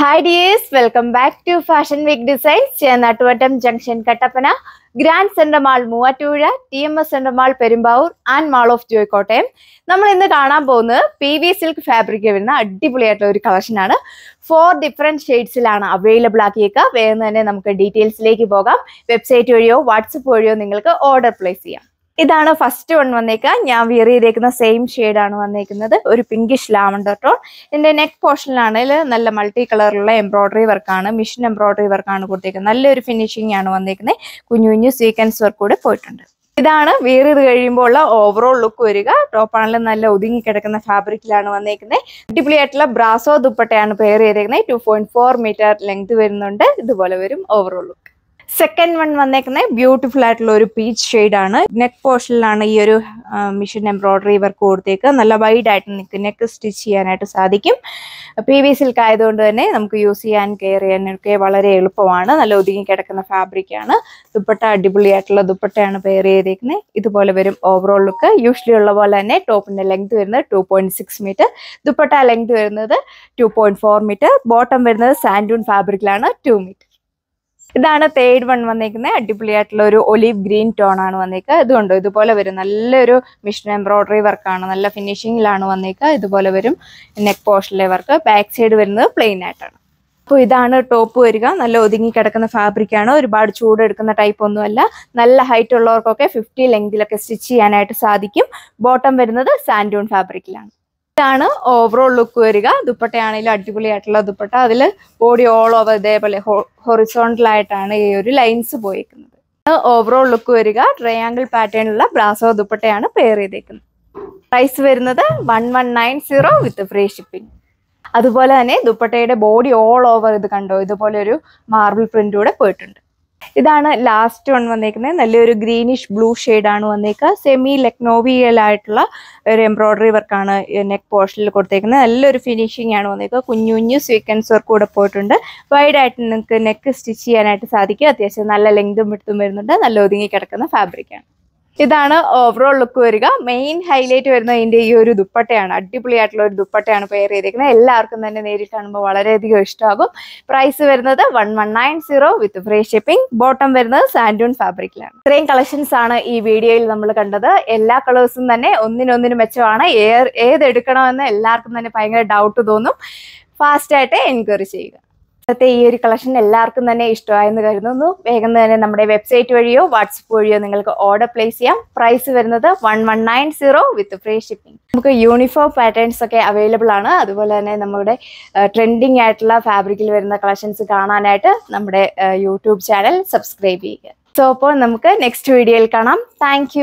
hi dears welcome back to fashion week designs Chennattuvattam junction Kattappana Grand Centre Mall Muvattupuzha T M S Centre Mall Perumbavoor and Mall of Joy Kottayam നമ്മൾ ഇന്ന് കാണാൻ പോകുന്നത് P V silk fabric വരുന്ന അടിപൊളിയായിട്ടുള്ള ഒരു കളക്ഷനാണ് four different ഷെയ്ഡ്സിലാണ് അവൈലബിൾ ആക്കിയേക്കുക വേഗം തന്നെ നമുക്ക് ഡീറ്റെയിൽസിലേക്ക് പോകാം വെബ്സൈറ്റ് വഴിയോ വാട്സപ്പ് വഴിയോ നിങ്ങൾക്ക് ഓർഡർ പ്ലേസ് ചെയ്യാം ഇതാണ് ഫസ്റ്റ് വൺ വന്നേക്കുക ഞാൻ വിയർ ചെയ്തേക്കുന്ന സെയിം ആണ് വന്നേക്കുന്നത് ഒരു പിങ്കിഷ് ലാവണ്ടർ ടോൺ ഇതിൻ്റെ നെക്ക് പോർഷനിലാണെങ്കിൽ നല്ല മൾട്ടി കളറുള്ള എംബ്രോയ്ഡറി വർക്കാണ് മിഷൻ എംബ്രോയ്ഡറി വർക്കാണ് കൊടുത്തേക്കുന്നത് നല്ലൊരു ഫിനിഷിംഗ് ആണ് വന്നേക്കുന്നത് കുഞ്ഞു കുഞ്ഞു സീക്വൻസ് വർക്ക് കൂടെ പോയിട്ടുണ്ട് ഇതാണ് വെയർ ഇത് കഴിയുമ്പോൾ ഉള്ള ഓവറോൾ ലുക്ക് വരിക ടോപ്പാണെങ്കിലും നല്ല ഒതുങ്ങി കിടക്കുന്ന ഫാബ്രിക്കിലാണ് വന്നേക്കുന്നത് ആയിട്ടുള്ള ബ്രാസോ ദുപ്പട്ടയാണ് പെയർ ചെയ്തേക്കുന്നത് two point four metre length വരുന്നുണ്ട് ഇതുപോലെ വരും ഓവറോൾ ലുക്ക് സെക്കൻഡ് വൺ വന്നേക്കുന്നത് ബ്യൂട്ടിഫുൾ ആയിട്ടുള്ള ഒരു പീച്ച് ഷെയ്ഡ് ആണ് നെക്ക് പോർഷനിലാണ് ഈ ഒരു മിഷൻ എംബ്രോയിഡറി വർക്ക് കൊടുത്തേക്ക് നല്ല വൈഡ് ആയിട്ട് നിൽക്കും നെക്ക് സ്റ്റിച്ച് ചെയ്യാനായിട്ട് സാധിക്കും പി വി സിൽക്ക് ആയതുകൊണ്ട് തന്നെ നമുക്ക് യൂസ് ചെയ്യാൻ കെയർ ചെയ്യാനൊക്കെ വളരെ എളുപ്പമാണ് നല്ല ഒതുങ്ങി കിടക്കുന്ന ഫാബ്രിക് ആണ് ദുപ്പട്ട അടിപൊളിയായിട്ടുള്ള ദുപ്പട്ടയാണ് പെയർ ചെയ്തേക്കുന്നത് ഇതുപോലെ വരും ഓവറോൾ ലുക്ക് യൂഷ്വലി ഉള്ള പോലെ തന്നെ ടോപ്പിന്റെ ലെങ്ത് വരുന്നത് two point six metre dupatta length വരുന്നത് two point four metre bottom വരുന്നത് സാൻഡൂൺ ഫാബ്രിക്കിലാണ് ടു മീറ്റർ ഇതാണ് തേർഡ് വൺ വന്നേക്കുന്നത് അടിപൊളിയായിട്ടുള്ള ഒരു ഒലീവ് ഗ്രീൻ ടോൺ ആണ് വന്നേക്കുക ഇതുകൊണ്ട് ഇതുപോലെ വരും നല്ലൊരു മിഷൻ എംബ്രോയിഡറി വർക്കാണ് നല്ല ഫിനിഷിങ്ങിലാണ് വന്നേക്കുക ഇതുപോലെ വരും നെക്ക് പോർഷനിലെ വർക്ക് ബാക്ക് സൈഡ് വരുന്നത് പ്ലെയിൻ ആയിട്ടാണ് അപ്പോൾ ഇതാണ് ടോപ്പ് വരിക നല്ല ഒതുങ്ങി കിടക്കുന്ന ഫാബ്രിക്കാണ് ഒരുപാട് ചൂടെടുക്കുന്ന ടൈപ്പ് ഒന്നുമല്ല നല്ല ഹൈറ്റ് ഉള്ളവർക്കൊക്കെ ഫിഫ്റ്റി ലെങ്തിലൊക്കെ സ്റ്റിച്ച് ചെയ്യാനായിട്ട് സാധിക്കും ബോട്ടം വരുന്നത് സാൻഡൂൺ ഫാബ്രിക്കിലാണ് ആണ് ഓവറോൾ ലുക്ക് വരിക ദുപ്പട്ടയാണെങ്കിലും അടിപൊളിയായിട്ടുള്ള ദുപ്പട്ട അതിൽ ബോഡി ഓൾ ഓവർ ഇതേപോലെ ആയിട്ടാണ് ഈ ഒരു ലൈൻസ് പോയിരിക്കുന്നത് ഓവറോൾ ലുക്ക് വരിക ട്രയാങ്കിൾ പാറ്റേണിലുള്ള ബ്രാസോ ദുപ്പട്ടയാണ് പെയർ ചെയ്തേക്കുന്നത് പ്രൈസ് വരുന്നത് one one nine zero with free shipping അതുപോലെ തന്നെ ദുപ്പട്ടയുടെ ബോഡി ഓൾ ഓവർ ഇത് കണ്ടോ ഇതുപോലെ ഒരു മാർബിൾ പ്രിൻ്റ് കൂടെ പോയിട്ടുണ്ട് ഇതാണ് ലാസ്റ്റ് വൺ വന്നേക്കുന്നത് നല്ലൊരു ഗ്രീനിഷ് ബ്ലൂ ആണ് വന്നേക്കുക സെമി ആയിട്ടുള്ള ഒരു എംബ്രോയ്ഡറി വർക്കാണ് നെക്ക് പോർഷനിൽ കൊടുത്തേക്കുന്നത് നല്ലൊരു ഫിനിഷിംഗ് ആണ് വന്നേക്കുക കുഞ്ഞു കുഞ്ഞു സ്വീക്കൻസ് വർക്ക് കൂടെ പോയിട്ടുണ്ട് വൈഡായിട്ട് നിങ്ങൾക്ക് നെക്ക് സ്റ്റിച്ച് ചെയ്യാനായിട്ട് സാധിക്കും അത്യാവശ്യം നല്ല ലെങ്തും വിടുത്തും വരുന്നുണ്ട് നല്ല ഒതുങ്ങി കിടക്കുന്ന ഫാബ്രിക്കാണ് ഇതാണ് ഓവറോൾ ലുക്ക് വരിക മെയിൻ ഹൈലൈറ്റ് വരുന്ന ഇതിൻ്റെ ഈ ഒരു ദുപ്പട്ടയാണ് അടിപൊളിയായിട്ടുള്ള ഒരു ദുപ്പട്ടയാണ് പെയർ ചെയ്തിരിക്കുന്നത് എല്ലാവർക്കും തന്നെ നേരിട്ട് കാണുമ്പോൾ വളരെയധികം ഇഷ്ടമാകും പ്രൈസ് വരുന്നത് one one nine zero with free shipping bottom വരുന്നത് സാൻഡൂൺ ഫാബ്രിക്കിലാണ് ഇത്രയും കളക്ഷൻസ് ആണ് ഈ വീഡിയോയിൽ നമ്മൾ കണ്ടത് എല്ലാ കളേഴ്സും തന്നെ ഒന്നിനൊന്നിന് മെച്ചമാണ് ഏതെടുക്കണമെന്ന് എല്ലാവർക്കും തന്നെ ഭയങ്കര ഡൗട്ട് തോന്നും ഫാസ്റ്റായിട്ട് എൻക്വയറി ചെയ്യുക ഇന്നത്തെ ഈ ഒരു കളക്ഷൻ എല്ലാവർക്കും തന്നെ ഇഷ്ടമായെന്ന് കരുതുന്നു വേഗം തന്നെ നമ്മുടെ വെബ്സൈറ്റ് വഴിയോ വാട്സപ്പ് വഴിയോ നിങ്ങൾക്ക് ഓർഡർ പ്ലേസ് ചെയ്യാം പ്രൈസ് വരുന്നത് one one nine zero with free shipping നമുക്ക് യൂണിഫോം പാറ്റേൺസ് ഒക്കെ അവൈലബിൾ ആണ് അതുപോലെ തന്നെ നമ്മുടെ ട്രെൻഡിങ് ആയിട്ടുള്ള ഫാബ്രിക്കിൽ വരുന്ന കളക്ഷൻസ് കാണാനായിട്ട് നമ്മുടെ യൂട്യൂബ് ചാനൽ സബ്സ്ക്രൈബ് ചെയ്യുക സോ അപ്പോൾ നമുക്ക് നെക്സ്റ്റ് വീഡിയോയിൽ കാണാം താങ്ക്